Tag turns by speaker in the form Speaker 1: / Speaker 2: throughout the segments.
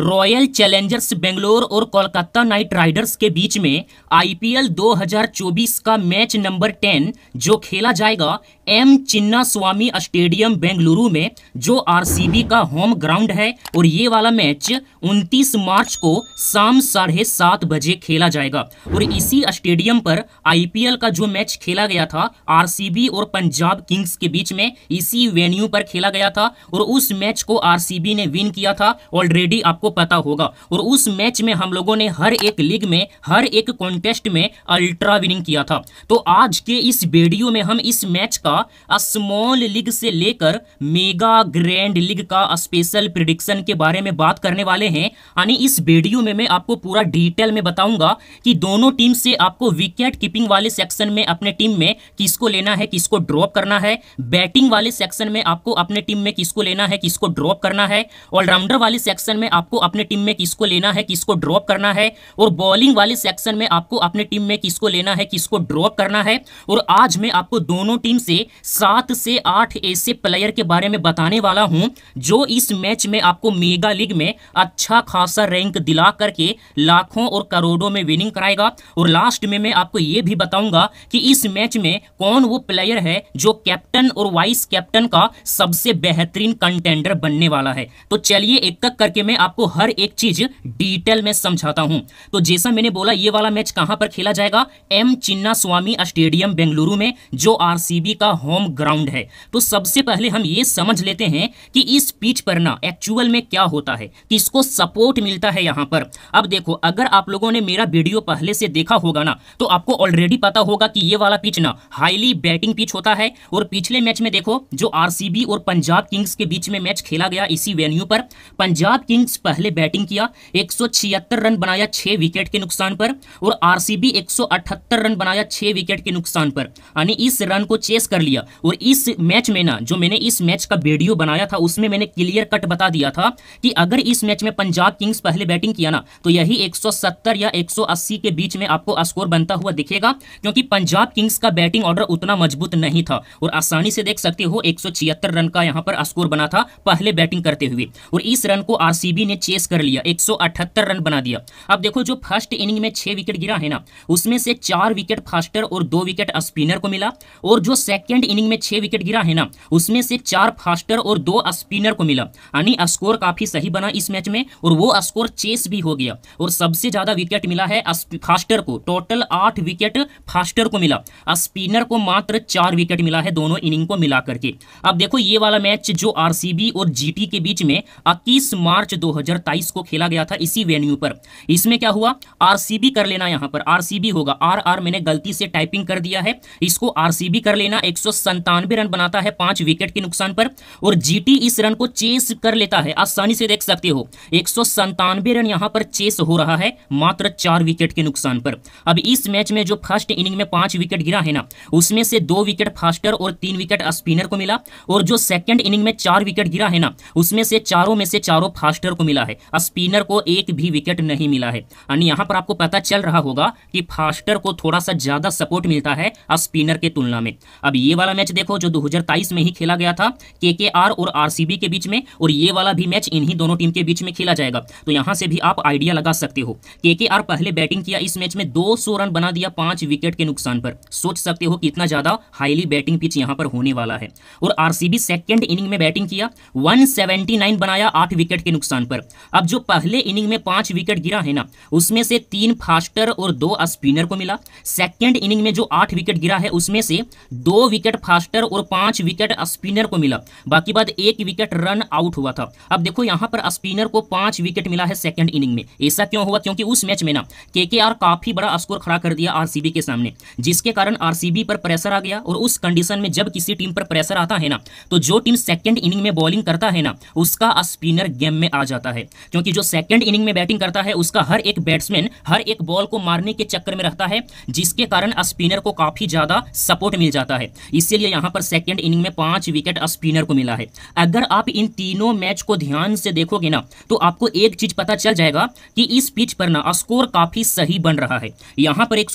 Speaker 1: royal Challengers Bangalore और Kolkata night Riders के बीच में आईपीएल 2024 का मैच नंबर 10 जो खेला जाएगा M Chinnaswamy stadium Bengaluru में जो आरसीबी का होम ग्राउंड है और ये वाला मैच 29 मार्च को शाम साढ़े सात बजे खेला जाएगा और इसी स्टेडियम पर आईपीएल का जो मैच खेला गया था आरसीबी और पंजाब किंग्स के बीच में इसी वेन्यू पर खेला गया था और उस मैच को आर ने विन किया था ऑलरेडी आपको आपको पता होगा और उस मैच में हम लोगों ने हर एक लीग में हर एक कॉन्टेस्ट में अल्ट्रा विनिंग किया था तो आज के इस वीडियो में हम इस मैच का स्मॉल लीग से लेकर मेगा ग्रैंड लीग का स्पेशल प्रिडिक्शन के बारे में बात करने वाले हैं यानी इस वीडियो में मैं आपको पूरा डिटेल में बताऊंगा कि दोनों टीम से आपको विकेट कीपिंग वाले सेक्शन में अपने टीम में किसको लेना है किसको ड्रॉप करना है बैटिंग वाले सेक्शन में आपको अपने टीम में किसको लेना है किसको ड्रॉप करना है ऑलराउंडर वाले सेक्शन में आपको आपको अपने टीम में किसको लेना है किसको ड्रॉप करना है और बॉलिंग वाले सेक्शन में आपको अपने टीम में किसको लेना है किसको ड्रॉप करना है और आज मैं आपको दोनों टीम से सात से आठ ऐसे प्लेयर के बारे में बताने वाला हूं जो इस मैच में आपको मेगा लीग में अच्छा खासा रैंक दिला करके लाखों और करोड़ों में विनिंग कराएगा और लास्ट में मैं आपको ये भी बताऊंगा कि इस मैच में कौन वो प्लेयर है जो कैप्टन और वाइस कैप्टन का सबसे बेहतरीन कंटेंडर बनने वाला है तो चलिए एक तक करके मैं आपको हर एक चीज डिटेल में समझाता हूं तो जैसा मैंने बोला ये वाला मैच कहां पर खेला जाएगा M Chinnaswamy stadium Bengaluru में जो आरसीबी का होम ग्राउंड है तो सबसे पहले हम ये समझ लेते हैं कि इस पिच पर ना एक्चुअल में क्या होता है किसको सपोर्ट मिलता है यहां पर अब देखो अगर आप लोगों ने मेरा वीडियो पहले से देखा होगा ना तो आपको ऑलरेडी पता होगा कि ये वाला पिच ना हाईली बैटिंग पिच होता है और पिछले मैच में देखो जो आरसीबी और पंजाब किंग्स के बीच में मैच खेला गया इसी वेन्यू पर पंजाब किंग्स पहले पहले बैटिंग किया एक रन बनाया छह विकेट के नुकसान पर और आरसीबी 178 रन बनाया छह विकेट के नुकसान पर यानी इस रन को चेस कर लिया और इस मैच में ना जो मैंने इस मैच का वीडियो बनाया था उसमें मैंने क्लियर कट बता दिया था कि अगर इस मैच में पंजाब किंग्स पहले बैटिंग किया ना तो यही एक या एक के बीच में आपको स्कोर बनता हुआ दिखेगा क्योंकि पंजाब किंग्स का बैटिंग ऑर्डर उतना मजबूत नहीं था और आसानी से देख सकते हो एक रन का यहाँ पर स्कोर बना था पहले बैटिंग करते हुए और इस रन को आरसीबी ने चेस कर लिया एक रन बना दिया अब देखो जो फर्स्ट इनिंग में छह विकेट गिरा है ना उसमें से चार विकेट फास्टर और दो विकेट स्पिनर को मिला और जो सेकेंड इनिंग में छह विकेट गिरा है ना उसमें से चार फास्टर और दो स्पिनर को मिला यानी स्कोर काफ़ी सही बना इस मैच में और वो स्कोर चेस भी हो गया और सबसे ज़्यादा विकेट मिला है फास्टर को टोटल आठ विकेट फास्टर को मिला स्पिनर को मात्र चार विकेट मिला है दोनों इनिंग को मिला करके अब देखो ये वाला मैच जो आरसीबी और जीटी के बीच में इक्कीस मार्च 2000 2023 को खेला गया था इसी वेन्यू पर इसमें क्या हुआ आरसीबी कर लेना यहां पर आरसीबी होगा आर आर मैंने गलती से टाइपिंग कर दिया है इसको आरसीबी कर लेना एक रन बनाता है पांच विकेट के नुकसान पर और जीटी इस रन को चेस कर लेता है आसानी से देख सकते हो एक रन यहां पर चेस हो रहा है मात्र चार विकेट के नुकसान पर अब इस मैच में जो फर्स्ट इनिंग में पांच विकेट गिरा है ना उसमें से दो विकेट फास्टर और तीन विकेट स्पिनर को मिला और जो सेकंड इनिंग में चार विकेट गिरा है ना उसमें से चारों में से चारों फास्टर को मिला मिला है स्पिनर को एक भी विकेट नहीं मिला है यानी यहाँ पर आपको पता चल रहा होगा कि फास्टर को थोड़ा सा ज़्यादा सपोर्ट मिलता है स्पिनर के तुलना में अब ये वाला मैच देखो जो दो में ही खेला गया था के और आर के बीच में और ये वाला भी मैच इन्हीं दोनों टीम के बीच में खेला जाएगा तो यहाँ से भी आप आइडिया लगा सकते हो के पहले बैटिंग किया इस मैच में दो रन बना दिया पांच विकेट के नुकसान पर सोच सकते हो कितना ज़्यादा हाईली बैटिंग पिच यहाँ पर होने वाला है और आरसीबी सेकेंड इनिंग में बैटिंग किया 179 बनाया आठ विकेट के नुकसान पर अब जो पहले इनिंग में पांच विकेट गिरा है ना उसमें से तीन फास्टर और दो स्पिनर को मिला सेकेंड इनिंग में जो आठ विकेट गिरा है उसमें से दो विकेट फास्टर और पांच विकेट स्पिनर को मिला बाकी बाद एक विकेट रन आउट हुआ था अब देखो यहां पर स्पिनर को पांच विकेट मिला है सेकेंड इनिंग में ऐसा क्यों हुआ क्योंकि उस मैच में ना के काफी बड़ा स्कोर खड़ा कर दिया आरसीबी के सामने जिसके कारण आरसीबी पर प्रेशर आ गया और उस कंडीशन में जब किसी टीम पर प्रेशर आता है ना तो जो टीम सेकेंड इनिंग में बॉलिंग करता है ना उसका स्पिनर गेम में आ जाता है है क्योंकि जो सेकेंड इनिंग में बैटिंग करता है उसका हर एक बैट्समैन हर एक बॉल को मारने के चक्कर में रहता है जिसके कारण स्पिनर को काफी ज्यादा सपोर्ट मिल जाता है इसीलिए यहां पर सेकेंड इनिंग में पांच विकेट स्पिनर को मिला है अगर आप इन तीनों मैच को ध्यान से देखोगे ना तो आपको एक चीज पता चल जाएगा कि इस पिच पर ना स्कोर काफी सही बन रहा है यहां पर एक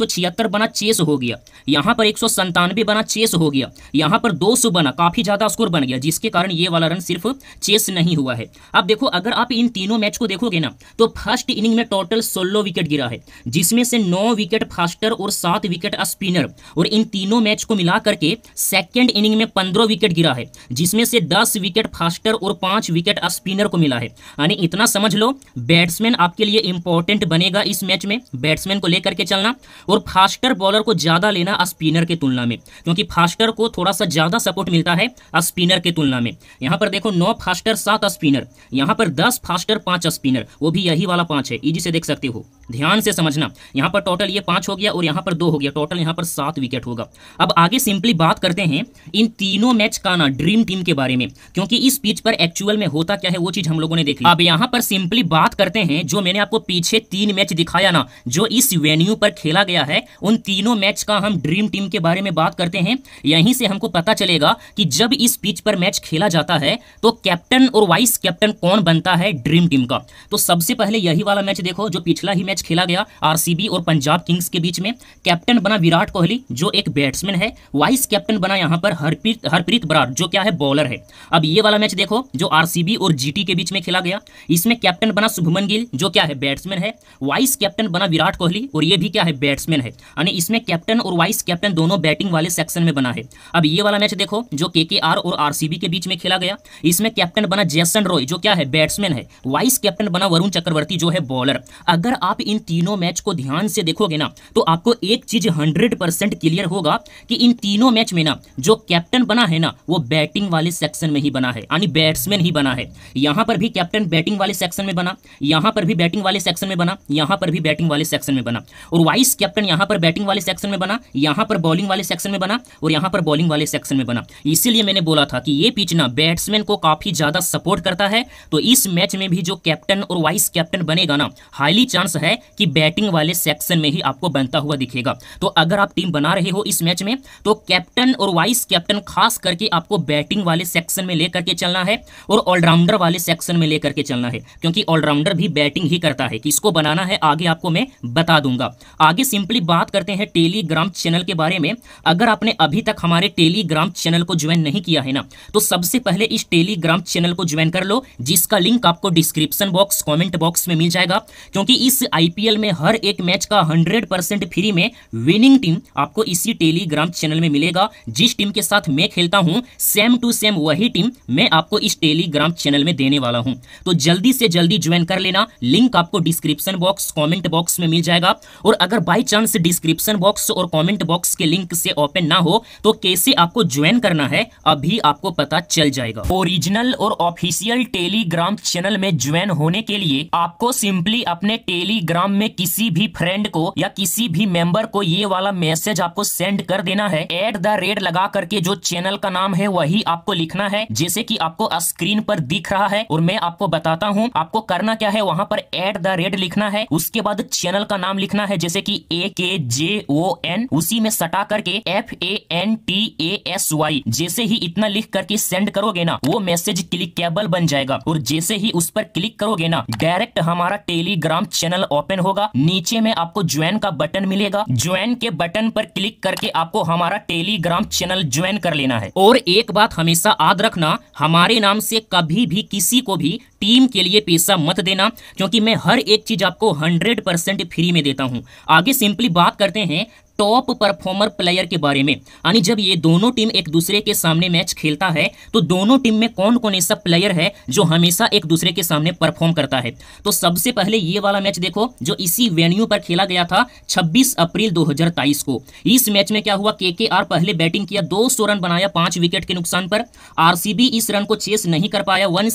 Speaker 1: बना चेस हो गया यहां पर एक बना चेस हो गया यहां पर दो बना काफी ज्यादा स्कोर बन गया जिसके कारण ये वाला रन सिर्फ चेस नहीं हुआ है अब देखो अगर आप इन तीनों मैच को देखोगे ना तो फर्स्ट इनिंग में टोटल सोलह विकेट गिरा है जिसमें से नौ विकेट फास्टर और सात विकेट स्पिनर और इन तीनों मैच को मिला करके सेकेंड इनिंग में पंद्रह विकेट गिरा है जिसमें से दस विकेट फास्टर और पांच विकेट स्पिनर को मिला है यानी इतना समझ लो बैट्समैन आपके लिए इंपॉर्टेंट बनेगा इस मैच में बैट्समैन को लेकर के चलना और फास्टर बॉलर को ज्यादा लेना स्पिनर के तुलना में क्योंकि फास्टर को थोड़ा सा ज्यादा सपोर्ट मिलता है स्पिनर के तुलना में यहां पर देखो नौ फास्टर सात स्पिनर यहां पर दस फास्ट मास्टर पांच स्पिनर वो भी यही वाला पांच है इजी से देख सकते हो ध्यान से समझना यहाँ पर टोटल ये पांच हो गया और यहाँ पर दो हो गया टोटल यहाँ पर सात विकेट होगा अब आगे सिंपली बात करते हैं इन तीनों मैच का ना ड्रीम टीम के बारे में क्योंकि इस पिच पर एक्चुअल में होता क्या है वो चीज हम लोगों ने देखी अब यहाँ पर सिंपली बात करते हैं जो मैंने आपको पीछे तीन मैच दिखाया ना जो इस वेन्यू पर खेला गया है उन तीनों मैच का हम ड्रीम टीम के बारे में बात करते हैं यहीं से हमको पता चलेगा कि जब इस पिच पर मैच खेला जाता है तो कैप्टन और वाइस कैप्टन कौन बनता है ड्रीम टीम का तो सबसे पहले यही वाला मैच देखो जो पिछला ही मैच खेला गया आरसीबी और पंजाब किंग्स के बीच में कैप्टन बना विराट कोहली जो एक बैट्समैन है वाइस कैप्टन बना यहाँ पर हरप्रीत हरप्रीत बरार जो क्या है बॉलर है अब ये वाला मैच देखो जो आरसीबी और जीटी के बीच में खेला गया इसमें कैप्टन बना शुभमन गिल जो क्या है बैट्समैन है वाइस कैप्टन बना विराट कोहली और ये भी क्या है बैट्समैन है यानी इसमें कैप्टन और वाइस कैप्टन दोनों बैटिंग वाले सेक्शन में बना है अब ये वाला मैच देखो जो के और आरसीबी के बीच में खेला गया इसमें कैप्टन बना जैसन रॉय जो क्या है बैट्समैन है वाइस कैप्टन बना वरुण चक्रवर्ती जो है बॉलर अगर आप इन तीनों मैच को ध्यान से देखोगे ना तो आपको एक चीज हंड्रेड परसेंट क्लियर होगा कि इन तीनों मैच में ना जो कैप्टन बना है ना वो बैटिंग वाले सेक्शन में ही बना है यानी बैट्समैन ही बना है यहां पर भी कैप्टन बैटिंग वाले सेक्शन में बना यहां पर भी बैटिंग वाले सेक्शन में बना यहां पर भी बैटिंग वाले सेक्शन में बना और वाइस कैप्टन यहां पर बैटिंग वाले सेक्शन में बना यहां पर बॉलिंग वाले सेक्शन में बना और यहां पर बॉलिंग वाले सेक्शन में बना इसीलिए मैंने बोला था कि ये पिच ना बैट्समैन को काफी ज्यादा सपोर्ट करता है तो इस मैच में भी जो कैप्टन और वाइस कैप्टन बनेगा ना हाईली चांस है कि बैटिंग वाले सेक्शन में ही आपको बनता हुआ दिखेगा तो अगर आप टीम बना रहे हो इस मैच में तो कैप्टन और वाइस कैप्टन खास करके आपको बैटिंग वाले सेक्शन में लेकर के चलना है और ऑलराउंडर वाले सेक्शन में लेकर के चलना है क्योंकि ऑलराउंडर भी बैटिंग ही करता है किसको बनाना है आगे आपको मैं बता दूंगा आगे सिंपली बात करते हैं टेलीग्राम चैनल के बारे में अगर आपने अभी तक हमारे टेलीग्राम चैनल को ज्वाइन नहीं किया है ना तो सबसे पहले इस टेलीग्राम चैनल को ज्वाइन कर लो जिसका लिंक आपको डिस्क्रिप्शन बॉक्स कमेंट बॉक्स में मिल जाएगा क्योंकि इस आईपीएल में हर एक मैच का 100 परसेंट फ्री में विनिंग टीम आपको इसी टेलीग्राम चैनल में मिलेगा जिस टीम के साथ मैं खेलता हूं सेम टू सेम वही टीम मैं आपको इस टेलीग्राम चैनल में देने वाला हूं तो जल्दी से जल्दी ज्वाइन कर लेना लिंक आपको डिस्क्रिप्शन बॉक्स कॉमेंट बॉक्स में मिल जाएगा और अगर बाई चांस डिस्क्रिप्शन बॉक्स और कॉमेंट बॉक्स के लिंक से ओपन ना हो तो कैसे आपको ज्वाइन करना है अभी आपको पता चल जाएगा ओरिजिनल और ऑफिशियल टेलीग्राम चैनल में ज्वाइन होने के लिए आपको सिंपली अपने टेलीग्राम में किसी भी फ्रेंड को या किसी भी मेंबर को ये वाला मैसेज आपको सेंड कर देना है एट द रेट लगा करके जो चैनल का नाम है वही आपको लिखना है जैसे की आपको स्क्रीन पर दिख रहा है और मैं आपको बताता हूँ आपको करना क्या है वहाँ पर एट द रेट लिखना है उसके बाद चैनल का नाम लिखना है जैसे की ए के जे ओ एन उसी में सटा करके F A N T A S Y जैसे ही इतना लिख करके सेंड करोगे ना वो मैसेज क्लिकेबल बन जाएगा और जैसे ही उस पर क्लिक करोगे ना डायरेक्ट हमारा टेलीग्राम चैनल ओपन होगा नीचे में आपको ज्वाइन का बटन मिलेगा ज्वाइन के बटन पर क्लिक करके आपको हमारा टेलीग्राम चैनल ज्वाइन कर लेना है और एक बात हमेशा याद रखना हमारे नाम से कभी भी किसी को भी टीम के लिए पैसा मत देना क्योंकि मैं हर एक चीज आपको 100 परसेंट फ्री में देता हूं आगे सिंपली बात करते हैं टॉप परफॉर्मर प्लेयर के बारे में यानी जब ये दोनों टीम एक दूसरे के सामने मैच खेलता है तो दोनों टीम में कौन कौन ऐसा प्लेयर है जो हमेशा एक दूसरे के सामने परफॉर्म करता है तो सबसे पहले ये वाला मैच देखो जो इसी वेन्यू पर खेला गया था 26 अप्रैल 2023 को इस मैच में क्या हुआ केकेआर पहले बैटिंग किया दो रन बनाया पांच विकेट के नुकसान पर आरसीबी इस रन को चेस नहीं कर पाया वन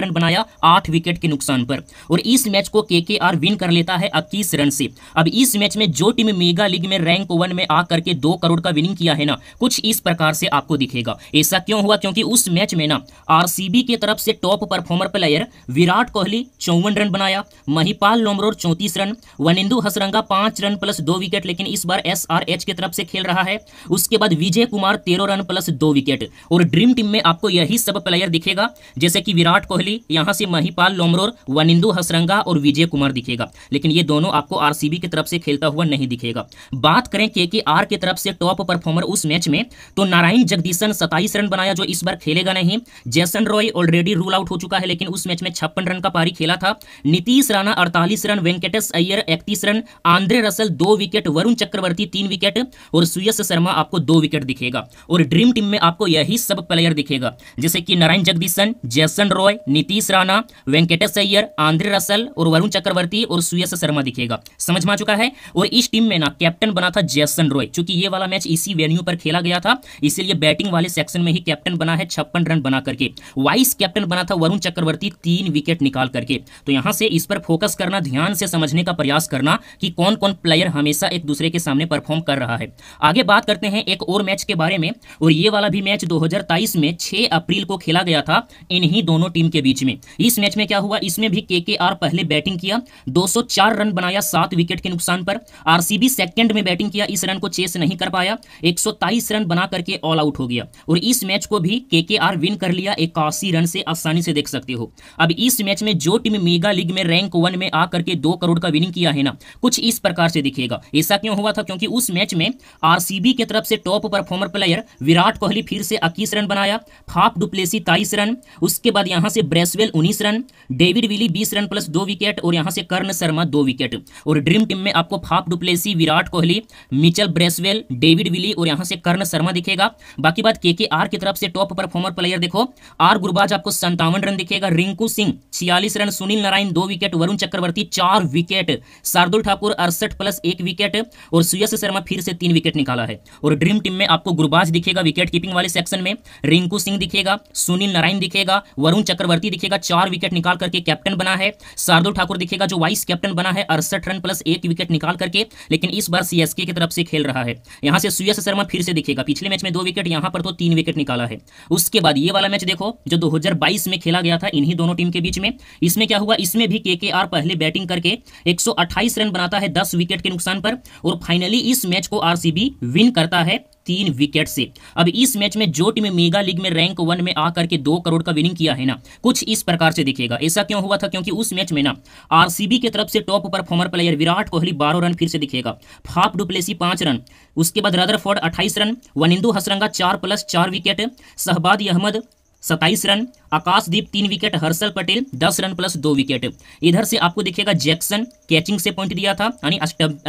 Speaker 1: रन बनाया आठ विकेट के नुकसान पर और इस मैच को केकेआर विन कर लेता है इक्कीस रन से अब इस मैच में जो टीम मेगा लीग में रैंक वन में आकर के दो करोड़ का विनिंग किया है ना कुछ इस प्रकार से आपको दिखेगा ऐसा क्यों हुआ क्योंकि उस मैच में ना आरसीबी की तरफ से top performer player Virat Kohli चौवन रन बनाया महिपाल लोमरोर चौंतीस रन वनिंदु हसरंगा पांच रन प्लस दो विकेट लेकिन इस बार एस की तरफ से खेल रहा है उसके बाद विजय कुमार तेरह रन प्लस दो विकेट और ड्रीम टीम में आपको यही सब प्लेयर दिखेगा जैसे कि विराट कोहली यहां से महिपाल लोमरोर वनिंदु हसरंगा और विजय कुमार दिखेगा लेकिन ये दोनों आपको आरसीबी की तरफ से खेलता हुआ नहीं दिखेगा बात करें के के आर की तरफ से टॉप परफॉर्मर उस मैच में तो नारायण जगदीशन सत्ताईस रन बनाया जो इस बार खेलेगा नहीं जैसन रॉय ऑलरेडी रूल आउट हो चुका है लेकिन उस मैच में छप्पन रन का पारी खेला था नीतीश राणा अड़तालीस रन वेंकटेश अय्यर इकतीस रन आंद्रे रसल दो विकेट वरुण चक्रवर्ती तीन विकेट और सुयश शर्मा आपको दो विकेट दिखेगा और ड्रीम टीम में आपको यही सब प्लेयर दिखेगा जैसे कि Narayan Jagadeesan Jason Roy Nitish Rana Venkatesh Iyer Andre Russell और वरुण चक्रवर्ती और सुयश शर्मा दिखेगा समझ में आ चुका है और इस टीम में ना कैप्टन बना था जैसन रॉय चूंकि ये वाला मैच इसी वेन्यू पर खेला गया था इसीलिए बैटिंग वाले सेक्शन में ही कैप्टन बना है छप्पन रन बना करके वाइस कैप्टन बना था वरुण चक्रवर्ती तीन विकेट निकाल करके तो यहां से इस पर फोकस करना ध्यान से समझने का प्रयास करना कि कौन कौन प्लेयर हमेशा एक दूसरे के सामने परफॉर्म कर रहा है आगे बात करते हैं एक और मैच के बारे में और ये वाला भी मैच दो में छह अप्रैल को खेला गया था इन्हीं दोनों टीम के बीच में इस मैच में क्या हुआ इसमें भी के पहले बैटिंग किया दो रन बनाया सात विकेट के नुकसान पर आरसीबी सेकेंड में बैटिंग किया इस रन को चेस नहीं कर पाया एक रन बना करके ऑल आउट हो गया और इस मैच को भी के विन कर लिया इक्यासी रन से आसानी से देख सकते हो अब इस मैच में जो टीम मेगा लीग में रैंक वन में आकर के दो करोड़ का विनिंग किया है ना कुछ इस प्रकार से दिखेगा ऐसा क्यों हुआ था क्योंकि उस मैच में आरसीबी की तरफ से top performer player Virat Kohli फिर से इक्कीस रन बनाया फाफ डुप्लेसी ताईस रन उसके बाद यहां से ब्रेसवेल उन्नीस रन डेविड विली बीस रन प्लस दो विकेट और यहां से कर्ण शर्मा दो विकेट और ड्रीम टीम में आपको फाफ डुप्लेसी विराट कोहली भी मिचल ब्रेसवेल डेविड विली और यहां से कर्ण शर्मा दिखेगा बाकी बात के के आर की तरफ से टॉप परफॉर्मर प्लेयर देखो आर गुरबाज आपको संतावन रन दिखेगा रिंकू सिंह छियालीस रन सुनील नारायण दो विकेट वरुण चक्रवर्ती चार विकेट शार्दुल ठाकुर अड़सठ प्लस एक विकेट और सुयश शर्मा फिर से तीन विकेट निकाला है और ड्रीम टीम में आपको गुरबाज दिखेगा विकेट कीपिंग वाले सेक्शन में रिंकू सिंह दिखेगा सुनील नारायण दिखेगा वरुण चक्रवर्ती दिखेगा चार विकेट निकाल करके कैप्टन बना है शार्दुल ठाकुर दिखेगा जो वाइस कैप्टन बना है अड़सठ रन प्लस एक विकेट निकाल करके लेकिन इस बार सी सीएसके की तरफ से खेल रहा है यहां से सुयश शर्मा फिर से दिखेगा पिछले मैच में दो विकेट यहां पर तो तीन विकेट निकाला है उसके बाद ये वाला मैच देखो जो 2022 में खेला गया था इन्हीं दोनों टीम के बीच में इसमें क्या हुआ इसमें भी के पहले बैटिंग करके एक रन बनाता है दस विकेट के नुकसान पर और फाइनली इस मैच को आरसीबी विन करता है तीन विकेट से अब इस मैच में जो टीम मेगा लीग में रैंक वन में आकर के दो करोड़ का विनिंग किया है ना कुछ इस प्रकार से दिखेगा ऐसा क्यों हुआ था क्योंकि उस मैच में ना आरसीबी की तरफ से top performer player Virat Kohli बारह रन फिर से दिखेगा फाफ डुप्लेसी पांच रन उसके बाद रदरफोर्ड अट्ठाईस रन वनिंदू हसरंगा चार प्लस चार विकेट शहबाद अहमद सत्ताईस रन आकाशदीप तीन विकेट हर्षल पटेल दस रन प्लस दो विकेट इधर से आपको दिखेगा जैक्सन कैचिंग से पॉइंट दिया था यानी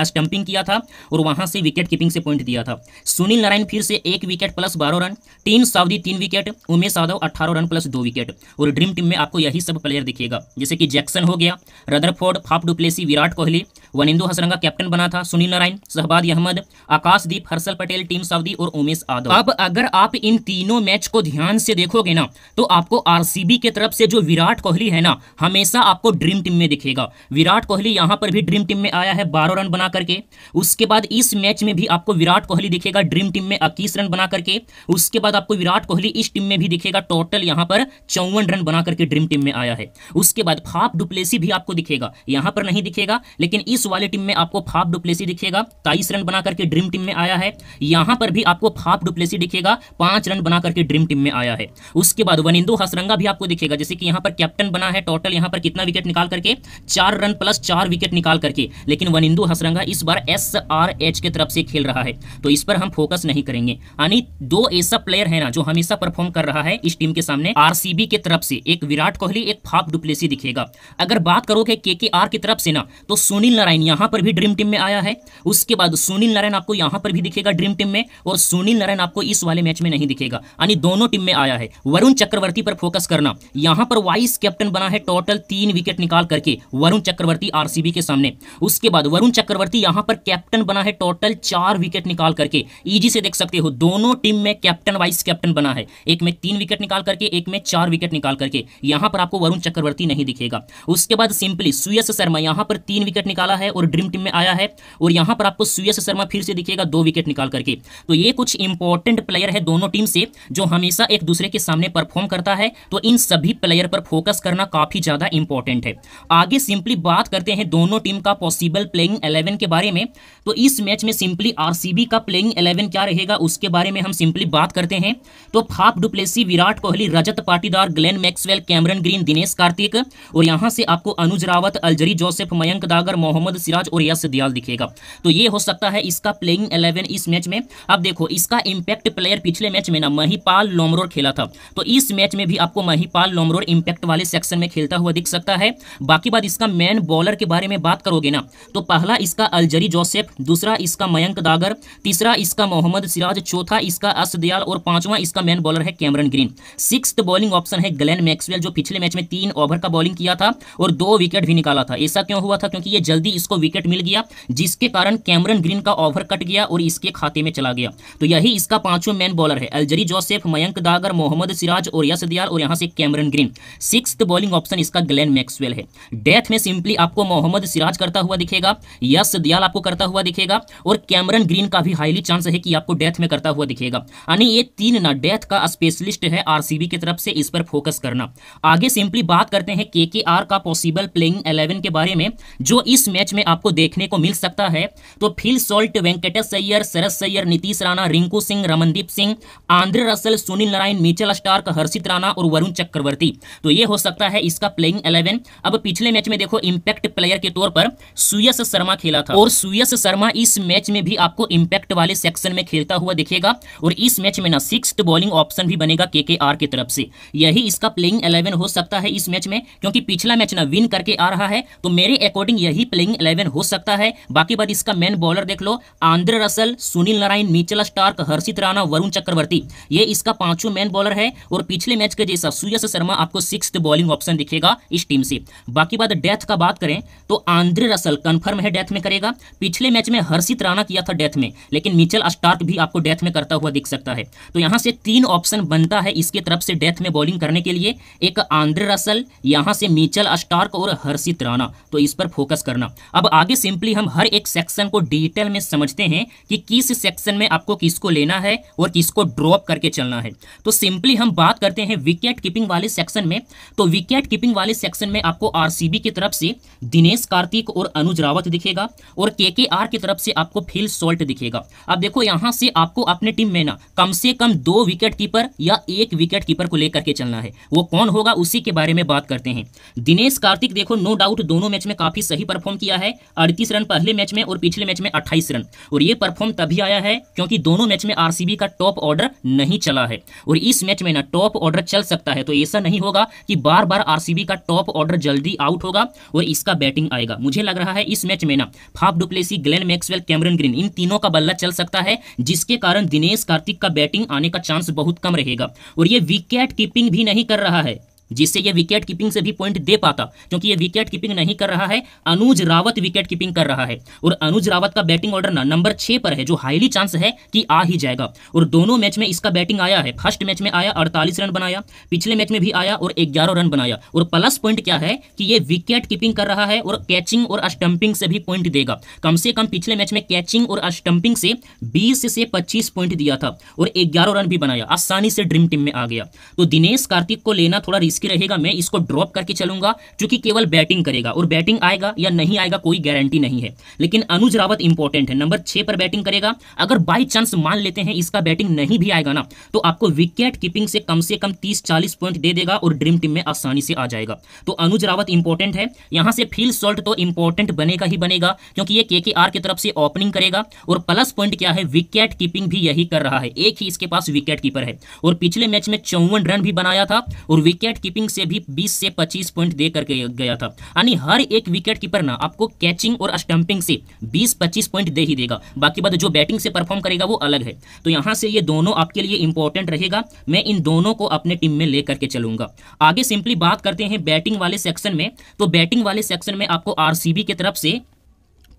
Speaker 1: स्टंपिंग किया था और वहां से विकेट कीपिंग से पॉइंट दिया था सुनील नारायण फिर से एक विकेट प्लस बारह रन टीम सावधि तीन विकेट उमेश यादव अट्ठारह रन प्लस दो विकेट और ड्रीम टीम में आपको यही सब प्लेयर दिखेगा जैसे कि जैक्सन हो गया Rutherford Faf du Plessis Virat Kohli Wanindu Hasaranga captain बना था सुनील नारायण शहबाद अहमद आकाशदीप हर्षल पटेल टीम सावधि और उमेश यादव अब अगर आप इन तीनों मैच को ध्यान से देखोगे ना ना तो आपको आरसीबी के तरफ से जो विराट कोहली है ना हमेशा आपको ड्रीम टीम में दिखेगा विराट कोहली यहां पर भी ड्रीम टीम में आया है बारह रन बना करके उसके बाद इस मैच में भी आपको विराट कोहली दिखेगा ड्रीम टीम में इक्कीस रन बना करके उसके बाद आपको विराट कोहली इस टीम में भी दिखेगा टोटल यहां पर चौवन रन बना करके ड्रीम टीम में आया है उसके बाद फाप डुप्लेसी भी आपको दिखेगा यहां पर नहीं दिखेगा लेकिन इस वाले टीम में आपको फाप डुप्लेसी दिखेगा तेईस रन बना करके ड्रीम टीम में आया है यहां पर भी आपको फाप डुप्लेसी दिखेगा पांच रन बना करके ड्रीम टीम में आया है उसके उसके बाद वनिंदो हसरंगा भी आपको दिखेगा जैसे कि यहां पर कैप्टन बना है टोटल यहां पर कितना विकेट निकाल करके चार रन प्लस चार विकेट निकाल करके लेकिन वनिंदो हसरंगा इस बार एस आर एच की तरफ से खेल रहा है तो इस पर हम फोकस नहीं करेंगे यानी दो ऐसा प्लेयर है ना जो हमेशा परफॉर्म कर रहा है इस टीम के सामने आर की तरफ से एक विराट कोहली एक फाप डुप्लेसी दिखेगा अगर बात करो के के की तरफ से ना तो सुनील नारायण यहां पर भी ड्रीम टीम में आया है उसके बाद सुनील नारायण आपको यहां पर भी दिखेगा ड्रीम टीम में और सुनील नारायण आपको इस वाले मैच में नहीं दिखेगा यानी दोनों टीम में आया है वरुण वरुण चक्रवर्ती पर फोकस करना यहां पर वाइस कैप्टन बना है टोटल तीन विकेट निकाल करके वरुण चक्रवर्ती आरसीबी के सामने उसके बाद वरुण चक्रवर्ती यहां पर कैप्टन बना है टोटल चार विकेट निकाल करके ईजी से देख सकते हो दोनों टीम में कैप्टन वाइस कैप्टन बना है एक में तीन विकेट निकाल करके एक में चार विकेट निकाल करके यहां पर आपको वरुण चक्रवर्ती नहीं दिखेगा उसके बाद सिंपली सुयस शर्मा यहां पर तीन विकेट निकाला है और ड्रीम टीम में आया है और यहां पर आपको सुयस शर्मा फिर से दिखेगा दो विकेट निकाल करके तो ये कुछ इंपॉर्टेंट प्लेयर है दोनों टीम से जो हमेशा एक दूसरे के सामने परफॉर्म करता है तो इन सभी प्लेयर पर फोकस करना काफ़ी ज़्यादा इंपॉर्टेंट है आगे सिंपली बात करते हैं दोनों टीम का पॉसिबल प्लेइंग एलेवन के बारे में तो इस मैच में सिंपली आरसीबी का प्लेइंग एलेवन क्या रहेगा उसके बारे में हम सिंपली बात करते हैं तो Faf du Plessis Virat Kohli Rajat Patidar Glenn Maxwell Cameron Green Dinesh Karthik और यहां से आपको अनुज रावत अलजरी जोसेफ मयंक दागर मोहम्मद सिराज और यश दयाल दिखेगा तो ये हो सकता है इसका प्लेइंग एलेवन इस मैच में अब देखो इसका इंपैक्ट प्लेयर पिछले मैच में ना महिपाल लोमरोर खेला था तो इस मैच में भी आपको महिपाल लोमरोड इम्पैक्ट वाले सेक्शन में खेलता हुआ दिख सकता है बाकी बात इसका मैन बॉलर के बारे में बात करोगे ना तो पहला इसका अलजरी जोसेफ दूसरा इसका मयंक दागर तीसरा इसका मोहम्मद सिराज चौथा इसका असदयाल और पांचवा इसका मैन बॉलर है Cameron Green six bowling option है ग्लैन मैक्सवेल जो पिछले मैच में तीन ओवर का बॉलिंग किया था और दो विकेट भी निकाला था ऐसा क्यों हुआ था क्योंकि ये जल्दी इसको विकेट मिल गया जिसके कारण कैमरन ग्रीन का ओवर कट गया और इसके खाते में चला गया तो यही इसका पांचवा मैन बॉलर है अलजरी जोसेफ मयंक दागर मोहम्मद सिराज और यश दयाल और यहाँ से Cameron Green six bowling option इसका ग्लेन मैक्सवेल है डेथ में सिंपली आपको मोहम्मद सिराज करता हुआ दिखेगा यश दयाल आपको करता हुआ दिखेगा और कैमरन ग्रीन का भी हाईली चांस है कि आपको डेथ में करता हुआ दिखेगा यानी ये तीन ना डेथ का स्पेशलिस्ट है आरसीबी की तरफ से इस पर फोकस करना आगे सिंपली बात करते हैं के का पॉसिबल प्लेइंग एलेवन के बारे में जो इस मैच में आपको देखने को मिल सकता है तो फिल सोल्ट वेंकटेश सैयर सरस सैयर Nitish Rana Rinku Singh Ramandeep Singh Andre Russell Sunil Narayan Mitchell star Starc Harshit Rana और वरुण चक्रवर्ती तो ये हो सकता है इसका प्लेइंग इलेवन अब पिछले मैच में देखो इम्पैक्ट प्लेयर के तौर पर सुयस शर्मा खेला था और सुयस शर्मा इस मैच में भी आपको इम्पैक्ट वाले सेक्शन में खेलता हुआ दिखेगा और इस मैच में ना सिक्स बॉलिंग ऑप्शन भी बनेगा के की तरफ से यही इसका प्लेइंग इलेवन हो सकता है इस मैच में क्योंकि पिछला मैच ना विन करके आ रहा है तो मेरे अकॉर्डिंग यही प्लेइंग इलेवन हो सकता है बाकी बात इसका मेन बॉलर देख लो Andre Russell Sunil Narayan Mitchell Starc Harshit Rana Varun Chakravarthy ये इसका पांचों मेन बॉलर है और पिछले मैच के जैसा सुयश शर्मा आपको सिक्स बॉलिंग ऑप्शन दिखेगा इस टीम से बाकी बात डेथ का बात करें तो आंद्रे रसल कन्फर्म है डेथ में करेगा पिछले मैच में हर्षित राणा किया था डेथ में लेकिन मिचल स्टार्क भी आपको डेथ में करता हुआ दिख सकता है तो यहाँ से तीन ऑप्शन बनता है इसके तरफ से डेथ में बॉलिंग करने के लिए एक आंद्रे रसल यहाँ से मिचल स्टार्क और हर्षित राणा तो इस पर फोकस करना अब आगे सिंपली हम हर एक सेक्शन को डिटेल में समझते हैं कि किस सेक्शन में आपको किसको लेना है और किसको ड्रॉप करके चलना है तो सिंपली हम बात करते हैं विकेट कीपिंग वाले सेक्शन में तो विकेट कीपिंग वाले सेक्शन में आपको आरसीबी की तरफ से दिनेश कार्तिक और अनुज रावत दिखेगा और केकेआर की तरफ से आपको फिल सोल्ट दिखेगा अब देखो यहां से आपको अपने टीम में ना कम से कम दो विकेट कीपर या एक विकेट कीपर को लेकर के चलना है वो कौन होगा उसी के बारे में बात करते हैं दिनेश कार्तिक देखो नो डाउट दोनों मैच में काफी सही परफॉर्म किया है अड़तीस रन पहले मैच में और पिछले मैच में अट्ठाईस रन और ये परफॉर्म तभी आया है क्योंकि दोनों मैच में आरसीबी का टॉप ऑर्डर नहीं चला है और इस मैच में ना टॉप ऑर्डर चल सकता है तो ऐसा नहीं होगा कि बार बार आरसीबी का टॉप ऑर्डर जल्दी आउट होगा और इसका बैटिंग आएगा मुझे लग रहा है इस मैच में ना Faf du Plessis Glenn Maxwell Cameron Green इन तीनों का बल्ला चल सकता है जिसके कारण दिनेश कार्तिक का बैटिंग आने का चांस बहुत कम रहेगा और ये विकेट कीपिंग भी नहीं कर रहा है जिससे ये विकेट कीपिंग से भी पॉइंट दे पाता क्योंकि ये विकेट कीपिंग नहीं कर रहा है अनुज रावत विकेट कीपिंग कर रहा है और अनुज रावत का बैटिंग ऑर्डर नंबर छह पर है जो हाईली चांस है कि आ ही जाएगा और दोनों मैच में इसका बैटिंग आया है फर्स्ट मैच में आया अड़तालीस रन बनाया पिछले मैच में भी आया और ग्यारह रन बनाया और प्लस पॉइंट क्या है कि ये विकेट कीपिंग कर रहा है और कैचिंग और स्टंपिंग से भी पॉइंट देगा कम से कम पिछले मैच में कैचिंग और स्टंपिंग से बीस से पच्चीस पॉइंट दिया था और ग्यारह रन भी बनाया आसानी से ड्रीम टीम में आ गया तो दिनेश कार्तिक को लेना थोड़ा रिस्की रहेगा मैं इसको ड्रॉप करके चलूंगा जो कि केवल बैटिंग करेगा और बैटिंग आएगा या नहीं आएगा कोई गारंटी नहीं है लेकिन अनुज रावत इंपॉर्टेंट है नंबर छह पर बैटिंग करेगा अगर बाई चांस मान लेते हैं इसका बैटिंग नहीं भी आएगा ना तो आपको विकेट कीपिंग से कम से कम तीस चालीस पॉइंट दे देगा और ड्रीम टीम में आसानी से आ जाएगा तो अनुज रावत इंपॉर्टेंट है यहां से फील सॉल्ट तो इंपॉर्टेंट बनेगा ही बनेगा क्योंकि ये के की तरफ से ओपनिंग करेगा और प्लस पॉइंट क्या है विकेट कीपिंग भी यही कर रहा है एक ही इसके पास विकेट कीपर है और पिछले मैच में चौवन रन भी बनाया था और विकेट कीपिंग से भी 20 से 25 पॉइंट दे करके गया था यानी हर एक विकेट कीपर ना आपको कैचिंग और स्टंपिंग से 20-25 पॉइंट दे ही देगा बाकी बात जो बैटिंग से परफॉर्म करेगा वो अलग है तो यहाँ से ये दोनों आपके लिए इंपॉर्टेंट रहेगा मैं इन दोनों को अपने टीम में लेकर के चलूंगा आगे सिंपली बात करते हैं बैटिंग वाले सेक्शन में तो बैटिंग वाले सेक्शन में आपको आर की तरफ से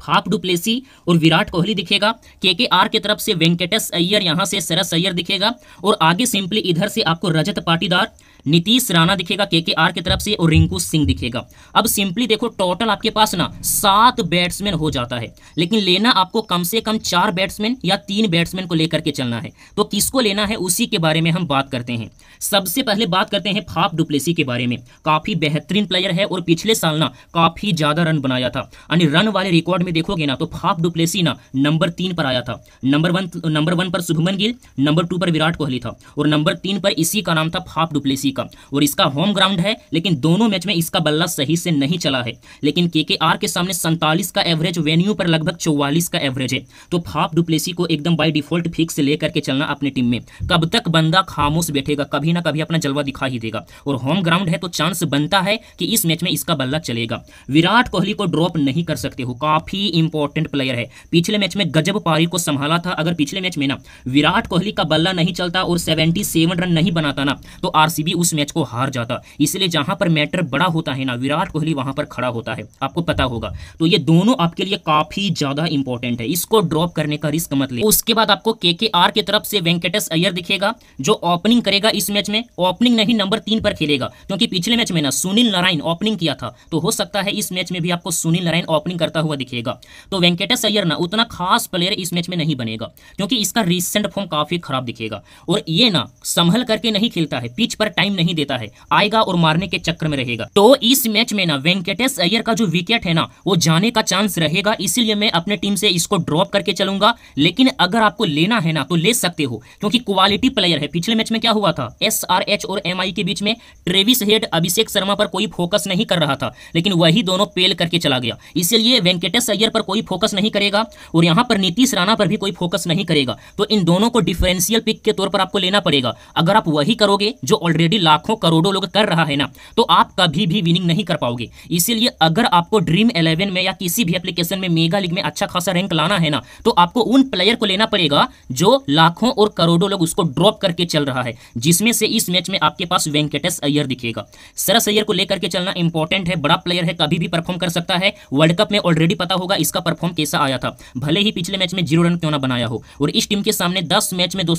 Speaker 1: फाफ डुप्लेसी और विराट कोहली दिखेगा के के आर की तरफ से वेंकटेश अय्यर यहां से सरस अय्यर दिखेगा और आगे सिंपली इधर से आपको रजत पाटीदार नीतीश राणा दिखेगा के के आर की तरफ से और रिंकू सिंह दिखेगा अब सिंपली देखो टोटल आपके पास ना सात बैट्समैन हो जाता है लेकिन लेना आपको कम से कम चार बैट्समैन या तीन बैट्समैन को लेकर के चलना है तो किसको लेना है उसी के बारे में हम बात करते हैं सबसे पहले बात करते हैं फाफ डुप्लेसी के बारे में काफी बेहतरीन प्लेयर है और पिछले साल ना काफी ज्यादा रन बनाया था यानी रन वाले रिकॉर्ड में देखोगे ना तो फाफ डुप्लेसी ना नंबर तीन पर आया था नंबर वन नंबर वन पर शुभमन गिल नंबर टू पर विराट कोहली था और नंबर तीन पर इसी का नाम था फाफ डुप्लेसी का और इसका होम ग्राउंड है लेकिन दोनों मैच में इसका बल्ला सही से नहीं चला है लेकिन के के सामने सैंतालीस का एवरेज वेन्यू पर लगभग चौवालीस का एवरेज है तो फाफ डुप्लेसी को एकदम बाई डिफॉल्ट फिक्स लेकर के चलना अपनी टीम में कब तक बंदा खामोश बैठेगा कभी ना कभी अपना जलवा दिखा ही देगा और होम ग्राउंड है तो चांस बनता है कि इस मैच में इसका बल्ला चलेगा विराट कोहली को ड्रॉप नहीं कर सकते हो काफी इंपॉर्टेंट प्लेयर है पिछले मैच में गजब पारी को संभाला था अगर पिछले मैच में ना विराट कोहली का बल्ला नहीं चलता और सेवेंटी रन नहीं बनाता ना तो आरसीबी उस मैच को हार जाता इसलिए जहां पर मैटर बड़ा होता है ना विराट कोहली वहां पर खड़ा होता है आपको पता होगा तो ये दोनों आपके लिए काफी ज्यादा इंपॉर्टेंट है इसको ड्रॉप करने का रिस्क मत ले उसके बाद आपको के के आर की तरफ से वेंकटेश अय्यर दिखेगा जो ओपनिंग करेगा इस मैच में ओपनिंग नहीं नंबर तीन पर खेलेगा क्योंकि पिछले मैच में ना सुनील नारायण ओपनिंग किया था तो हो सकता है इस मैच में भी आपको सुनील नारायण ओपनिंग करता हुआ दिखेगा तो वेंकटेश अय्यर ना उतना खास प्लेयर इस मैच में नहीं बनेगा क्योंकि इसका रिसेंट फॉर्म काफी खराब दिखेगा और ये ना संभल करके नहीं खेलता है पिच पर टाइम टाइम नहीं देता है आएगा और मारने के चक्कर में रहेगा तो इस मैच में ना वेंकटेश अय्यर का जो विकेट है ना वो जाने का चांस रहेगा इसीलिए मैं अपने टीम से इसको ड्रॉप करके चलूंगा लेकिन अगर आपको लेना है ना तो ले सकते हो क्योंकि क्वालिटी प्लेयर है पिछले मैच में क्या हुआ था एस और एम के बीच में ट्रेविस हेड अभिषेक शर्मा पर कोई फोकस नहीं कर रहा था लेकिन वही दोनों पेल करके चला गया इसीलिए वेंकटेश अय्यर पर कोई फोकस नहीं करेगा और यहाँ पर नीतीश राणा पर भी कोई फोकस नहीं करेगा तो इन दोनों को डिफरेंशियल पिक के तौर पर आपको लेना पड़ेगा अगर आप वही करोगे जो ऑलरेडी भी लाखों करोड़ों लोग कर रहा है ना तो आप कभी भी विनिंग नहीं कर पाओगे इसीलिए अगर आपको ड्रीम इलेवन में या किसी भी एप्लीकेशन में मेगा लीग में अच्छा खासा रैंक लाना है ना तो आपको उन प्लेयर को लेना पड़ेगा जो लाखों और करोड़ों लोग उसको ड्रॉप करके चल रहा है जिसमें से इस मैच में आपके पास वेंकटेश अय्यर दिखेगा सरस अय्यर को लेकर के चलना इंपॉर्टेंट है बड़ा प्लेयर है कभी भी परफॉर्म कर सकता है वर्ल्ड कप में ऑलरेडी पता होगा इसका परफॉर्म कैसा आया था भले ही पिछले मैच में जीरो रन क्यों ना बनाया हो और इस टीम के सामने दस मैच में दो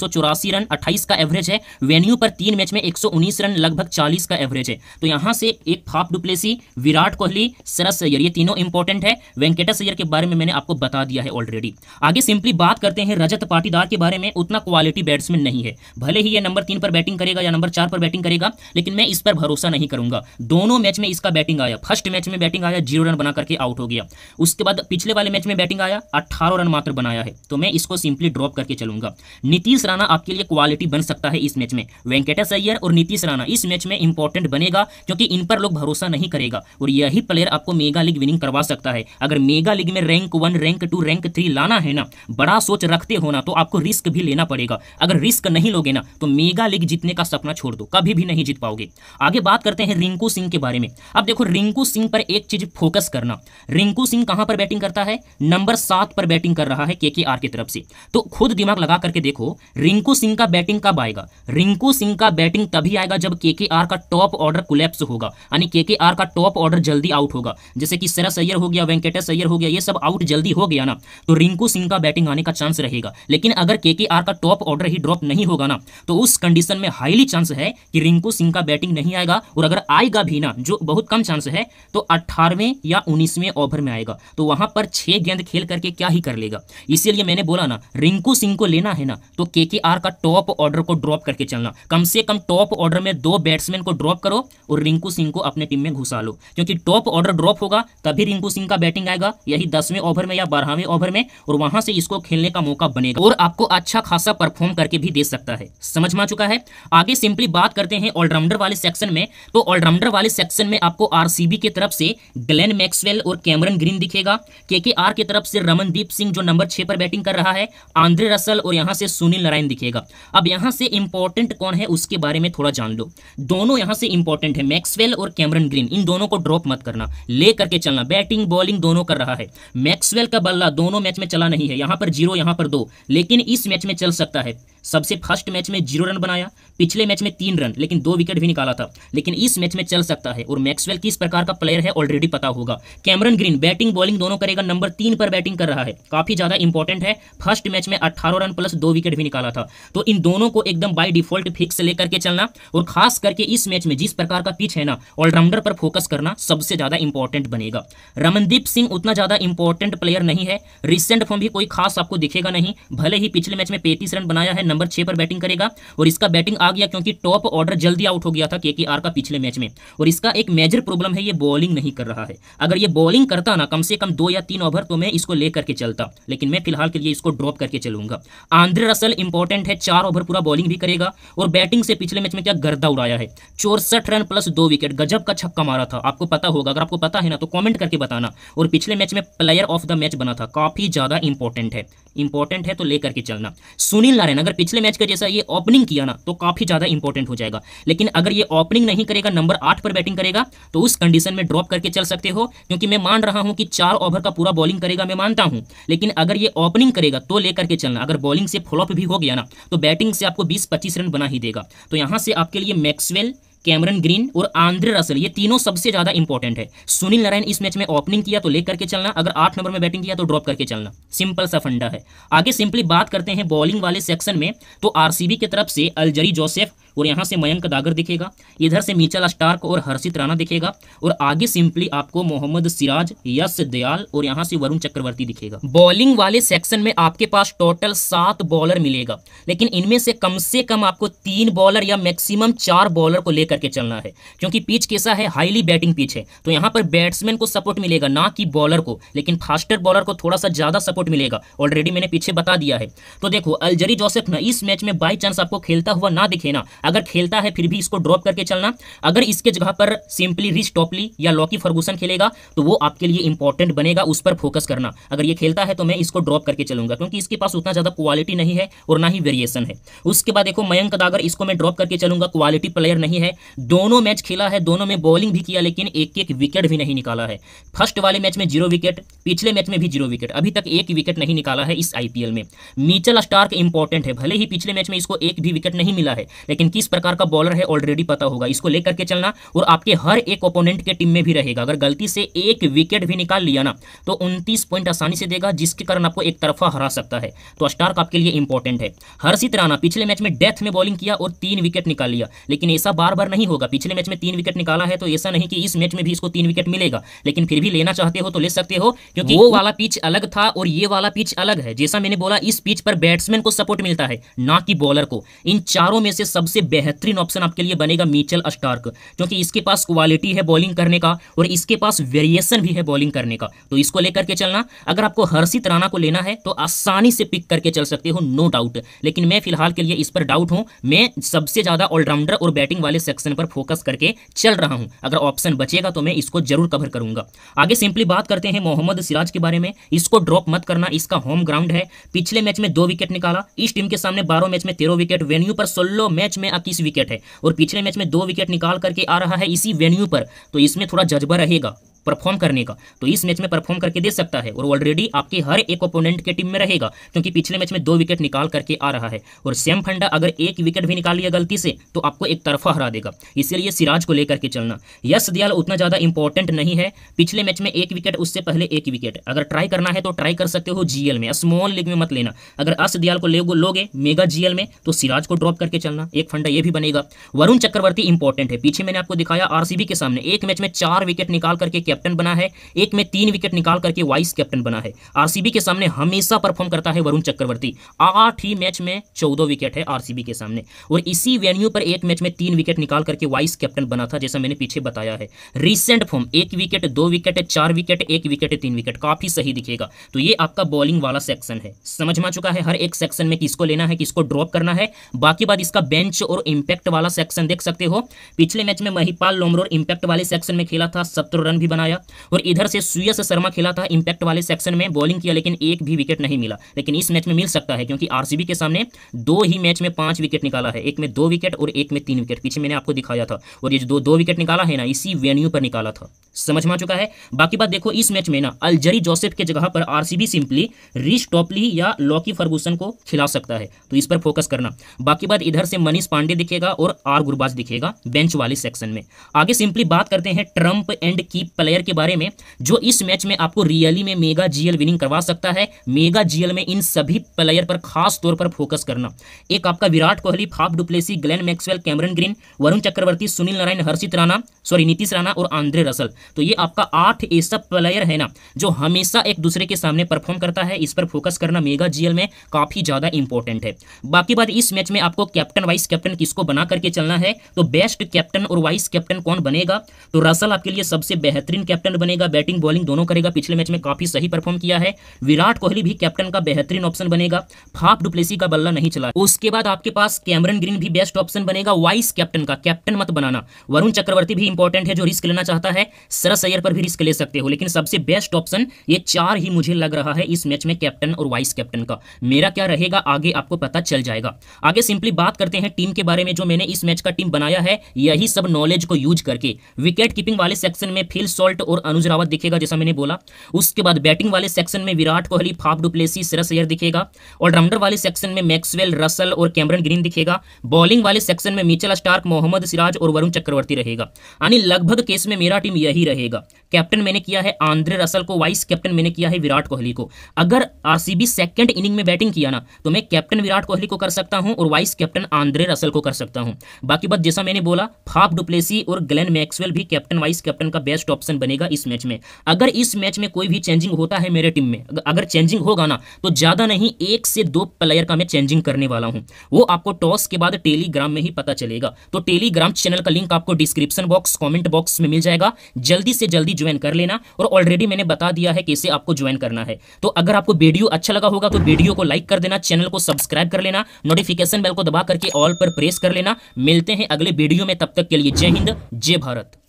Speaker 1: रन अट्ठाईस का एवरेज है वेन्यू पर तीन मैच में एक 19 रन लगभग 40 का एवरेज है तो यहां से एक फाफ डुप्लेसी विराट कोहली सरस सैयर ये तीनों इंपॉर्टेंट है वेंकटेश सैयर के बारे में मैंने आपको बता दिया है ऑलरेडी आगे सिंपली बात करते हैं रजत पाटीदार के बारे में उतना क्वालिटी बैट्समैन नहीं है भले ही यह नंबर तीन पर बैटिंग करेगा या नंबर चार पर बैटिंग करेगा लेकिन मैं इस पर भरोसा नहीं करूंगा दोनों मैच में इसका बैटिंग आया फर्स्ट मैच में बैटिंग आया जीरो रन बना करके आउट हो गया उसके बाद पिछले वाले मैच में बैटिंग आया अट्ठारह रन मात्र बनाया है तो मैं इसको सिंपली ड्रॉप करके चलूंगा नीतीश राणा आपके लिए क्वालिटी बन सकता है इस मैच में वेंकटेश अय्यर और नीतीश नीतीश राणा इस मैच में इंपॉर्टेंट बनेगा क्योंकि इन पर लोग भरोसा नहीं करेगा और यही प्लेयर आपको मेगा लीग विनिंग करवा सकता है अगर मेगा लीग में rank one rank two rank three लाना है ना बड़ा सोच रखते हो ना तो आपको रिस्क भी लेना पड़ेगा अगर रिस्क नहीं लोगे ना तो मेगा लीग जीतने का सपना छोड़ दो कभी भी नहीं जीत पाओगे आगे बात करते हैं रिंकू सिंह के बारे में अब देखो रिंकू सिंह पर एक चीज फोकस करना रिंकू सिंह कहां पर बैटिंग करता है नंबर सात पर बैटिंग कर रहा है के की तरफ से तो खुद दिमाग लगा करके देखो रिंकू सिंह का बैटिंग कब आएगा रिंकू सिंह का बैटिंग तभी आएगा आएगा जब के का टॉप ऑर्डर कोलेप्स होगा यानी के का टॉप ऑर्डर जल्दी आउट होगा जैसे कि सरा सैयर हो गया वेंकटेश सैयर हो गया ये सब आउट जल्दी हो गया ना तो रिंकू सिंह का बैटिंग आने का चांस रहेगा लेकिन अगर के का टॉप ऑर्डर ही ड्रॉप नहीं होगा ना तो उस कंडीशन में हाईली चांस है कि रिंकू सिंह का बैटिंग नहीं आएगा और अगर आएगा भी ना जो बहुत कम चांस है तो अट्ठारहवें या उन्नीसवें ओवर में आएगा तो वहां पर छह गेंद खेल करके क्या ही कर लेगा इसीलिए मैंने बोला ना रिंकू सिंह को लेना है ना तो के का टॉप ऑर्डर को ड्रॉप करके चलना कम से कम टॉप ऑर्डर ऑर्डर में दो बैट्समैन को ड्रॉप करो और रिंकू सिंह को अपने टीम में घुसा लो क्योंकि टॉप ऑर्डर ड्रॉप होगा तभी रिंकू सिंह का बैटिंग आएगा यही दसवें ओवर में या बारहवें ओवर में और वहां से इसको खेलने का मौका बनेगा और आपको अच्छा खासा परफॉर्म करके भी दे सकता है समझ में आ चुका है आगे सिंपली बात करते हैं ऑलराउंडर वाले सेक्शन में तो ऑलराउंडर वाले सेक्शन में आपको आरसीबी की तरफ से ग्लेन मैक्सवेल और कैमरन ग्रीन दिखेगा केकेआर की तरफ से रमनदीप सिंह जो नंबर छह पर बैटिंग कर रहा है आंध्रे रसल और यहां से सुनील नारायण दिखेगा अब यहां से इंपॉर्टेंट कौन है उसके बारे में थोड़ा जान मान लो दोनों यहां से इंपॉर्टेंट है मैक्सवेल और कैमरन ग्रीन इन दोनों को ड्रॉप मत करना ले करके चलना बैटिंग बॉलिंग दोनों कर रहा है मैक्सवेल का बल्ला दोनों मैच में चला नहीं है यहां पर जीरो यहां पर दो लेकिन इस मैच में चल सकता है सबसे फर्स्ट मैच में जीरो रन बनाया पिछले मैच में तीन रन लेकिन दो विकेट भी निकाला था लेकिन इस मैच में चल सकता है और मैक्सवेल किस प्रकार का प्लेयर है ऑलरेडी पता होगा कैमरन ग्रीन बैटिंग बॉलिंग दोनों करेगा नंबर तीन पर बैटिंग कर रहा है काफी ज्यादा इंपॉर्टेंट है फर्स्ट मैच में अट्ठारह रन प्लस दो विकेट भी निकाला था तो इन दोनों को एकदम बाई डिफॉल्ट फिक्स लेकर के चलना और खास करके इस मैच में जिस प्रकार का पिच है ना ऑलराउंडर पर फोकस करना सबसे ज़्यादा इंपॉर्टेंट बनेगा रमनदीप सिंह उतना ज़्यादा इंपॉर्टेंट प्लेयर नहीं है रिसेंट फॉर्म भी कोई खास आपको दिखेगा नहीं भले ही पिछले मैच में पैंतीस रन बनाया है नंबर छह पर बैटिंग करेगा और इसका बैटिंग आ गया क्योंकि टॉप ऑर्डर जल्दी आउट हो गया था के का पिछले मैच में और इसका एक मेजर प्रॉब्लम है ये बॉलिंग नहीं कर रहा है अगर ये बॉलिंग करता ना कम से कम दो या तीन ओवर तो मैं इसको लेकर के चलता लेकिन मैं फिलहाल के लिए इसको ड्रॉप करके चलूंगा आंध्र रसल इंपॉर्टेंट है चार ओवर पूरा बॉलिंग भी करेगा और बैटिंग से पिछले मैच में क्या गर्दा उड़ाया है चौसठ रन प्लस दो विकेट गजब का छक्का मारा था आपको पता होगा अगर आपको पता है ना तो कमेंट करके बताना और पिछले मैच में प्लेयर ऑफ द मैच बना था काफ़ी ज़्यादा इंपॉर्टेंट है इंपॉर्टेंट है तो लेकर के चलना सुनील नारायण अगर पिछले मैच का जैसा ये ओपनिंग किया ना तो काफ़ी ज़्यादा इंपॉर्टेंट हो जाएगा लेकिन अगर ये ओपनिंग नहीं करेगा नंबर आठ पर बैटिंग करेगा तो उस कंडीशन में ड्रॉप करके चल सकते हो क्योंकि मैं मान रहा हूं कि चार ओवर का पूरा बॉलिंग करेगा मैं मानता हूं लेकिन अगर ये ओपनिंग करेगा तो लेकर के चलना अगर बॉलिंग से फ्लॉप भी हो गया ना तो बैटिंग से आपको बीस पच्चीस रन बना ही देगा तो यहां से आप आपके लिए मैक्सवेल कैमरन ग्रीन और आंद्रे रसल ये तीनों सबसे ज्यादा इंपॉर्टेंट है सुनील नारायण इस मैच में ओपनिंग किया तो लेकर के चलना अगर आठ नंबर में बैटिंग किया तो ड्रॉप करके चलना सिंपल सा फंडा है आगे सिंपली बात करते हैं बॉलिंग वाले सेक्शन में तो आरसीबी की तरफ से अलजरी जोसेफ और यहाँ से मयंक दागर दिखेगा इधर से मिचल स्टार्क और हर्षित राणा दिखेगा और आगे सिंपली आपको मोहम्मद सिराज यश दयाल और यहाँ से वरुण चक्रवर्ती दिखेगा बॉलिंग वाले सेक्शन में आपके पास टोटल सात बॉलर मिलेगा लेकिन इनमें से कम से कम आपको तीन बॉलर या मैक्सिमम चार बॉलर को लेकर के चलना है क्योंकि पिच कैसा है हाईली बैटिंग पिच है तो यहाँ पर बैट्समैन को सपोर्ट मिलेगा ना कि बॉलर को लेकिन फास्टर बॉलर को थोड़ा सा ज़्यादा सपोर्ट मिलेगा ऑलरेडी मैंने पीछे बता दिया है तो देखो अलजरी जोसेफ ना इस मैच में बाई चांस आपको खेलता हुआ ना दिखे ना अगर खेलता है फिर भी इसको ड्रॉप करके चलना अगर इसके जगह पर सिंपली रिच टॉपली या लॉकी फर्गूसन खेलेगा तो वो आपके लिए इंपॉर्टेंट बनेगा उस पर फोकस करना अगर ये खेलता है तो मैं इसको ड्रॉप करके चलूंगा क्योंकि इसके पास उतना ज़्यादा क्वालिटी नहीं है और ना ही वेरिएशन है उसके बाद देखो मयंक दागर इसको मैं ड्रॉप करके चलूंगा क्वालिटी प्लेयर नहीं है दोनों मैच खेला है दोनों में बॉलिंग भी किया लेकिन एक एक विकेट भी नहीं निकाला है फर्स्ट वाले मैच में जीरो विकेट पिछले मैच में भी जीरो विकेट अभी तक एक विकेट नहीं निकाला है इस आईपीएल में मिचल स्टार्क इंपॉर्टेंट है भले ही पिछले मैच में इसको एक भी विकेट नहीं मिला है लेकिन किस प्रकार का बॉलर है ऑलरेडी पता होगा इसको लेकर के चलना और आपके हर एक ओपोनेंट के टीम में भी रहेगा अगर गलती से एक विकेट भी निकाल लिया ना तो उनतीस पॉइंट आसानी से देगा जिसके कारण आपको एक तरफा हरा सकता है तो स्टार्क आपके लिए इंपॉर्टेंट है हर्षित राणा पिछले मैच में डेथ में बॉलिंग किया और तीन विकेट निकाल लिया लेकिन ऐसा बार बार नहीं होगा पिछले मैच में तीन विकेट निकाला है तो ऐसा नहीं कि इस मैच में भी इसको तीन विकेट मिलेगा लेकिन फिर भी लेना चाहते हो तो ले सकते हो क्योंकि वो वाला पिच अलग था और ये वाला पिच अलग है जैसा मैंने बोला इस पिच पर बैट्समैन को सपोर्ट मिलता है ना कि बॉलर को इन चारों में से सबसे बेहतरीन ऑप्शन आपके लिए बनेगा मीचल स्टार्क क्योंकि इसके पास क्वालिटी है बॉलिंग करने का और इसके पास वेरिएशन भी है बॉलिंग करने का तो इसको लेकर के चलना अगर आपको हर्षित राणा को लेना है तो आसानी से पिक करके चल सकते हो नो डाउट लेकिन मैं फिलहाल के लिए इस पर डाउट हूं मैं सबसे ज्यादा ऑलराउंडर और बैटिंग वाले सेक्शन पर फोकस करके चल रहा हूं अगर ऑप्शन बचेगा तो मैं इसको जरूर कवर करूंगा आगे सिंपली बात करते हैं मोहम्मद सिराज के बारे में इसको ड्रॉप मत करना इसका होम ग्राउंड है पिछले मैच में दो विकेट निकाला इस टीम के सामने बारह मैच में तेरह विकेट वेन्यू पर सोलह मैच में में अब तीस विकेट है और पिछले मैच में दो विकेट निकाल करके आ रहा है इसी वेन्यू पर तो इसमें थोड़ा जज्बा रहेगा परफॉर्म करने का तो इस मैच में परफॉर्म करके दे सकता है और ऑलरेडी आपके हर एक ओपोनेंट के टीम में रहेगा क्योंकि पिछले मैच में दो विकेट निकाल करके आ रहा है और सेम फंडा अगर एक विकेट भी निकाल लिया गलती से तो आपको एक तरफा हरा देगा इसीलिए सिराज को लेकर के चलना यश दयाल उतना ज़्यादा इंपॉर्टेंट नहीं है पिछले मैच में एक विकेट उससे पहले एक विकेट अगर ट्राई करना है तो ट्राई कर सकते हो जीएल में स्मॉल लीग में मत लेना अगर अस दयाल को लोगे मेगा जीएल में तो सिराज को ड्रॉप करके चलना एक फंडा यह भी बनेगा वरुण चक्रवर्ती इंपॉर्टेंट है पीछे मैंने आपको दिखाया आरसीबी के सामने एक मैच में चार विकेट निकाल करके कैप्टन बना है एक में तीन विकेट निकाल करके वाइस कैप्टन बना है आरसीबी के सामने हमेशा परफॉर्म करता है वरुण चक्रवर्ती आठ ही मैच में चौदह विकेट है आरसीबी के सामने और इसी वेन्यू पर एक मैच में तीन विकेट निकाल करके वाइस कैप्टन बना था जैसा मैंने पीछे बताया है रिसेंट फॉर्म एक विकेट दो विकेट चार विकेट एक विकेट तीन विकेट काफी सही दिखेगा तो ये आपका बॉलिंग वाला सेक्शन है समझ में चुका है हर एक सेक्शन में किसको लेना है किसको ड्रॉप करना है बाकी बात इसका बेंच और इंपैक्ट वाला सेक्शन देख सकते हो पिछले मैच में महिपाल लोमरो इंपैक्ट वाले सेक्शन में खेला था सत्रह रन भी बना आया और इधर से सुयस शर्मा खेला था इंपैक्ट वाले सेक्शन में बॉलिंग किया लेकिन एक भी विकेट नहीं मिला लेकिन इस मैच में मिल सकता है क्योंकि आरसीबी के सामने दो ही मैच में पांच विकेट निकाला है एक में दो विकेट और एक में तीन विकेट पीछे मैंने आपको दिखाया था और ये जो दो दो विकेट निकाला है ना इसी वेन्यू पर निकाला था समझ में चुका है बाकी बात देखो इस मैच में ना अलजरी जोसेफ के जगह पर आरसीबी सिंपली रिश टॉपली या लॉकी फर्गूसन को खिला सकता है तो इस पर फोकस करना बाकी बात इधर से मनीष पांडे दिखेगा और आर गुरबाज दिखेगा बेंच वाले सेक्शन में आगे सिंपली बात करते हैं ट्रंप एंड की प्लेयर के बारे में जो इस मैच में आपको रियली में मेगा जीएल विनिंग करवा सकता है मेगा जीएल में इन सभी प्लेयर पर खास तौर पर फोकस करना एक आपका Virat Kohli Faf du Plessis Glenn Maxwell Cameron Green Varun Chakravarthy Sunil Narine Harshit Rana sorry Nitish Rana और आंद्रे रसल तो ये आपका आठ ऐसा प्लेयर है ना जो हमेशा एक दूसरे के सामने परफॉर्म करता है इस पर फोकस करना मेगा जीएल में काफी ज्यादा इंपॉर्टेंट है बाकी बात इस मैच में आपको कैप्टन वाइस कैप्टन किसको बना करके चलना है तो बेस्ट कैप्टन और वाइस कैप्टन कौन बनेगा तो रसल आपके लिए सबसे बेहतरीन बेहतरीन कैप्टन बनेगा बैटिंग बॉलिंग दोनों करेगा पिछले मैच में काफी सही परफॉर्म किया है विराट कोहली भी कैप्टन का बेहतरीन ऑप्शन बनेगा फाफ डुप्लेसी का बल्ला नहीं चला उसके बाद आपके पास कैमरन ग्रीन भी बेस्ट ऑप्शन बनेगा वाइस कैप्टन का कैप्टन मत बनाना वरुण चक्रवर्ती भी इंपॉर्टेंट है जो रिस्क लेना चाहता है सरस अयर पर भी रिस्क ले सकते हो लेकिन सबसे बेस्ट ऑप्शन ये चार ही मुझे लग रहा है इस मैच में कैप्टन और वाइस कैप्टन का मेरा क्या रहेगा आगे आपको पता चल जाएगा आगे सिंपली बात करते हैं टीम के बारे में जो मैंने इस मैच का टीम बनाया है यही सब नॉलेज को यूज करके विकेट कीपिंग वाले सेक्शन में फिल शॉ फॉल्ट और अनुज रावत दिखेगा जैसा मैंने बोला उसके बाद बैटिंग वाले सेक्शन में विराट कोहली फाफ डुप्लेसी सिरस अयर दिखेगा ऑलराउंडर वाले सेक्शन में मैक्सवेल रसल और कैमरन ग्रीन दिखेगा बॉलिंग वाले सेक्शन में मिचल स्टार्क मोहम्मद सिराज और वरुण चक्रवर्ती रहेगा यानी लगभग केस में मेरा टीम यही रहेगा कैप्टन मैंने किया है आंद्रे रसल को वाइस कैप्टन मैंने किया है विराट कोहली को अगर आरसीबी सेकंड इनिंग में बैटिंग किया ना तो मैं कैप्टन विराट कोहली को कर सकता हूं और वाइस कैप्टन आंद्रे रसल को कर सकता हूं बाकी बात जैसा मैंने बोला फाफ डुप्लेसी और ग्लेन मैक्सवेल भी कैप्टन वाइस कैप्टन का बेस्ट ऑप्शन कैप्टन बनेगा इस मैच में अगर इस मैच में कोई भी चेंजिंग होता है मेरे टीम में अगर चेंजिंग होगा ना तो ज़्यादा नहीं एक से दो प्लेयर का मैं चेंजिंग करने वाला हूं वो आपको टॉस के बाद टेलीग्राम में ही पता चलेगा तो टेलीग्राम चैनल का लिंक आपको डिस्क्रिप्शन बॉक्स कॉमेंट बॉक्स में मिल जाएगा जल्दी से जल्दी ज्वाइन कर लेना और ऑलरेडी मैंने बता दिया है कैसे आपको ज्वाइन करना है तो अगर आपको वीडियो अच्छा लगा होगा तो वीडियो को लाइक कर देना चैनल को सब्सक्राइब कर लेना नोटिफिकेशन बेल को दबा करके ऑल पर प्रेस कर लेना मिलते हैं अगले वीडियो में तब तक के लिए जय हिंद जय भारत